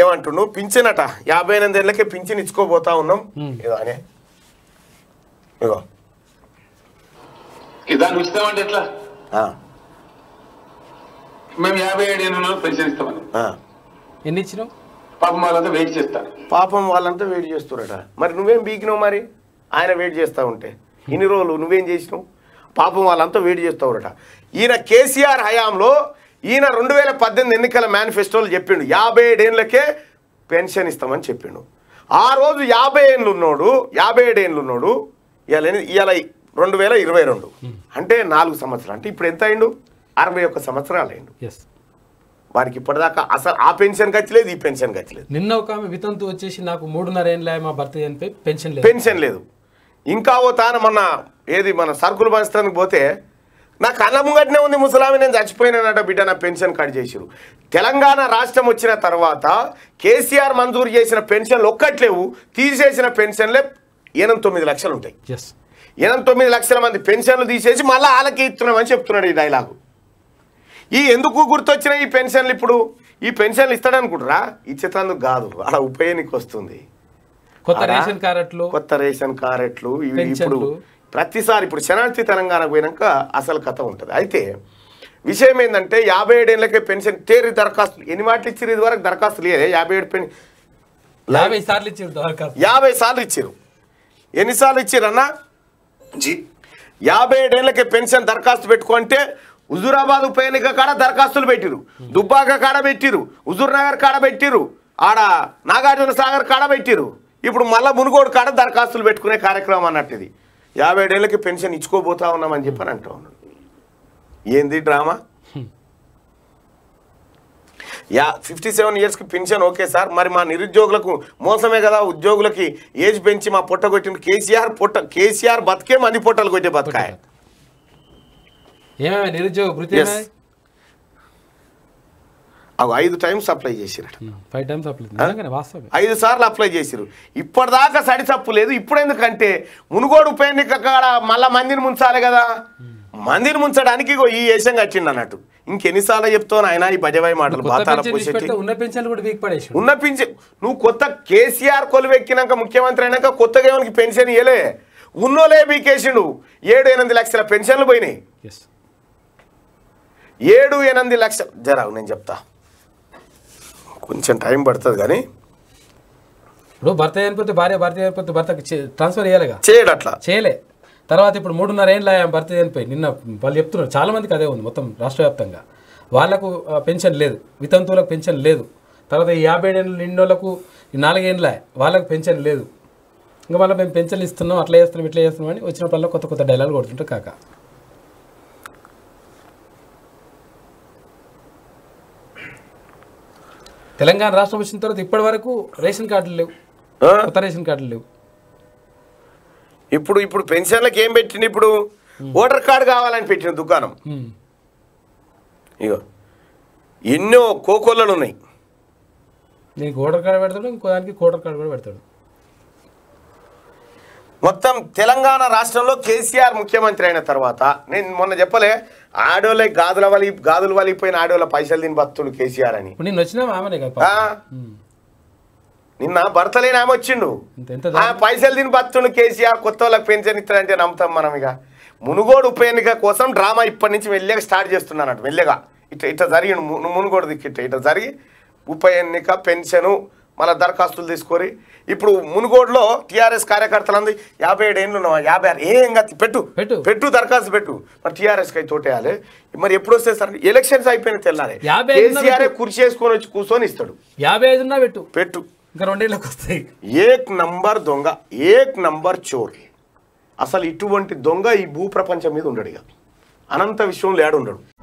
ఏమంటున్నావు పింఛన్ అట యాభై ఎనిమిది ఏళ్ళకే పింఛన్ ఇచ్చుకోబోతా ఉన్నాం ఏదో అనే దాన్ని ఇస్తామంటే ఎట్లా మేము యాభై ఏడు ఏళ్ళు పెన్షన్ ఇస్తామని ఎన్ని ఇచ్చినావు పాపం వాళ్ళంతా వెయిట్ చేస్తారు పాపం వాళ్ళంతా వెయిట్ చేస్తున్నారట మరి నువ్వేం బీకినావు మరి ఆయన వెయిట్ చేస్తూ ఉంటే ఇన్ని రోజులు నువ్వేం చేసినావు పాపం వాళ్ళంతా వెయిట్ చేస్తావురట ఈయన కేసీఆర్ హయాంలో ఈయన రెండు వేల పద్దెనిమిది ఎన్నికల మేనిఫెస్టోలు చెప్పిండు యాభై ఏడేళ్ళకే పెన్షన్ ఇస్తామని చెప్పిండు ఆ రోజు యాభై ఏళ్ళు ఉన్నాడు యాభై ఏడేళ్ళు ఉన్నాడు ఇవాళ ఇవాళ రెండు వేల ఇరవై రెండు అంటే నాలుగు సంవత్సరాలు అంటే ఇప్పుడు ఎంత అయిండు అరవై ఒక్క సంవత్సరాలు అయిండు వారికి ఇప్పటిదాకా అసలు ఆ పెన్షన్ ఖర్చులేదు ఈ పెన్షన్ ఖర్చులేదు నిన్న ఒక ఆమె వితంతు వచ్చేసి నాకు మూడున్నర ఏళ్ళు మా భర్త పెన్షన్ లేదు పెన్షన్ లేదు ఇంకా ఓ తాను మన ఏది మన సరుకులు పంచడానికి పోతే నా కళ్ళ ముంగట్నే ఉంది ముసలామి నేను చచ్చిపోయినానట బిడ్డ నా పెన్షన్ కట్ చేసిరు తెలంగాణ రాష్ట్రం వచ్చిన తర్వాత కేసీఆర్ మంజూరు చేసిన పెన్షన్లు ఒక్కట్లేవు తీసేసిన పెన్షన్లే ఎనిమిది తొమ్మిది లక్షలు ఉంటాయి ఎనిమిది తొమ్మిది లక్షల మంది పెన్షన్లు తీసేసి మళ్ళీ వాళ్ళకి ఇస్తున్నామని చెప్తున్నాడు ఈ డైలాగు ఈ ఎందుకు గుర్తొచ్చినాయి ఈ పెన్షన్లు ఇప్పుడు ఈ పెన్షన్లు ఇస్తాడనుకుంటారా ఇచ్చేతందుకు కాదు అలా ఉపయోగానికి వస్తుంది కొత్త రేషన్ కార్డులు కొత్త రేషన్ కార్డులు ఇవి ఇప్పుడు ప్రతిసారి ఇప్పుడు శరణార్థి తెలంగాణ పోయినాక అసలు కథ ఉంటుంది అయితే విషయం ఏంటంటే యాభై ఏడేళ్ళకే పెన్షన్ తేరి దరఖాస్తులు ఎన్ని మాటలు ఇచ్చారు ఇది వరకు దరఖాస్తులు లేదే యాభై ఏడు పెన్ యాభై సార్లు ఇచ్చారు యాభై సార్లు ఇచ్చారు ఎన్నిసార్లు ఇచ్చారు అన్న యాభై ఏడేళ్ళకి పెన్షన్ దరఖాస్తు పెట్టుకుంటే హుజూరాబాద్ ఉప ఎన్నిక కాడ దరఖాస్తులు పెట్టిరు దుబ్బాక కాడ పెట్టిరు హుజూర్ నగర్ కాడ పెట్టిరు ఆడ నాగార్జున సాగర్ కాడ పెట్టిరు ఇప్పుడు మళ్ళీ మునుగోడు కాడ దరఖాస్తులు పెట్టుకునే కార్యక్రమం అన్నట్టు ఇది యాభై ఏళ్ళకి పెన్షన్ ఇచ్చుకోబోతా ఉన్నామని చెప్పని అంటూ ఉన్నాడు ఏంది డ్రామా యా ఫిఫ్టీ సెవెన్ ఇయర్స్కి పెన్షన్ ఓకే సార్ మరి మా నిరుద్యోగులకు మోసమే కదా ఉద్యోగులకి ఏజ్ పెంచి మా పొట్ట కొట్టిన కేసీఆర్ పొట్ట కేసీఆర్ బతికే మంది పొట్టలు కొట్టే బతకాయ నిరుద్యోగ ఐదు టైమ్స్ అప్లై చేసిరట ఫైవ్ టైమ్స్ అప్లై ఐదు సార్లు అప్లై చేసిరు ఇప్పటిదాకా సడి తప్పు లేదు ఇప్పుడు ఎందుకంటే మునుగోడు ఉప ఎన్నిక కాడ మళ్ళా మందిని ముంచాలి కదా మందిని ముంచడానికి ఈ వేషం కట్టిండి అన్నట్టు ఇంకెన్నిసార్లు చెప్తాను ఆయన ఈ భజవాయి మాటలు ఉన్న పింఛన్ నువ్వు కొత్త కేసీఆర్ కొలువెక్కినాక ముఖ్యమంత్రి అయినాక కొత్తగా ఏమైనా పెన్షన్ ఇయ్యలే ఉన్నోలే బీకేసిండు ఏడు ఎనిమిది లక్షల పెన్షన్లు పోయినాయి ఏడు ఎనిమిది లక్షలు జరావు నేను చెప్తా కొంచెం టైం పడుతుంది కానీ ఇప్పుడు భర్త చనిపోతే భార్య భర్త చనిపోతే భర్తకి ట్రాన్స్ఫర్ చేయాలిగా చేయడు అట్లా చేయలే తర్వాత ఇప్పుడు మూడున్నర ఏళ్ళు ఆయన భర్త చనిపోయి నిన్న వాళ్ళు చెప్తున్నారు చాలా మందికి అదే ఉంది మొత్తం రాష్ట్ర వ్యాప్తంగా వాళ్లకు పెన్షన్ లేదు వితంతువులకు పెన్షన్ లేదు తర్వాత యాభై ఏళ్ళు నిన్నోళ్లకు నాలుగేళ్ళ వాళ్ళకు పెన్షన్ లేదు ఇంకా వాళ్ళ మేము పెన్షన్లు ఇస్తున్నాం అట్లా చేస్తున్నాం ఇట్లా చేస్తున్నాం అని వచ్చినప్పుడల్లా కొత్త కొత్త డైలాగ్ కొడుతుంటారు కాక తెలంగాణ రాష్ట్రం వచ్చిన తర్వాత ఇప్పటి వరకు రేషన్ కార్డులు లేవు కొత్త రేషన్ కార్డులు లేవు ఇప్పుడు ఇప్పుడు పెన్షన్లకు ఏం పెట్టింది ఇప్పుడు ఓటర్ కార్డు కావాలని పెట్టిన దుకాణం ఇగో ఎన్నో కోకోళ్ళలు ఉన్నాయి నేను ఓటర్ కార్డు పెడతాడు ఇంకో దానికి కోటర్ కార్డు కూడా పెడతాడు మొత్తం తెలంగాణ రాష్ట్రంలో కేసీఆర్ ముఖ్యమంత్రి అయిన తర్వాత నేను మొన్న చెప్పలే ఆడోళ్ళ గాదుల వలి గాదులు వలిపోయిన ఆడోళ్ళ పైసలు దీని భక్తుడు కేసీఆర్ అని నిన్న భర్త లేని ఆమె వచ్చిండు ఆ పైసలు తిని భక్తుడు కేసీఆర్ కొత్త వాళ్ళకి పెన్షన్ ఇస్తాడంటే నమ్ముతాం మనం ఇక మునుగోడు ఉప ఎన్నిక కోసం డ్రామా ఇప్పటి నుంచి వెళ్ళాక స్టార్ట్ చేస్తున్నానట మెల్లగా ఇట్లా ఇట్లా జరిగిండు మునుగోడు దిక్కిట్ట ఇట్లా జరిగి ఉప ఎన్నిక పెన్షను మళ్ళీ దరఖాస్తులు తీసుకొని ఇప్పుడు మునుగోడులో టీఆర్ఎస్ కార్యకర్తలంది యాభై ఏడు ఏళ్ళు ఉన్నావా యాభై ఆరు ఏం కాదు పెట్టు పెట్టు పెట్టు దరఖాస్తు పెట్టు మరి టీఆర్ఎస్కి అయి తోటేయాలి మరి ఎప్పుడు వస్తే సార్ ఎలక్షన్స్ అయిపోయిన తెల్లాలి కేసీఆర్ కుర్చీ చేసుకొని వచ్చి కూర్చొని ఇస్తాడు యాభై ఐదున్నా పెట్టు పెట్టు ఇంకా రెండేళ్ళకి వస్తాయి ఏక్ నంబర్ దొంగ ఏక్ నంబర్ చోర్ అసలు ఇటువంటి దొంగ ఈ భూప్రపంచం మీద ఉండడు ఇక అనంత విశ్వంలో ఏడు ఉండడు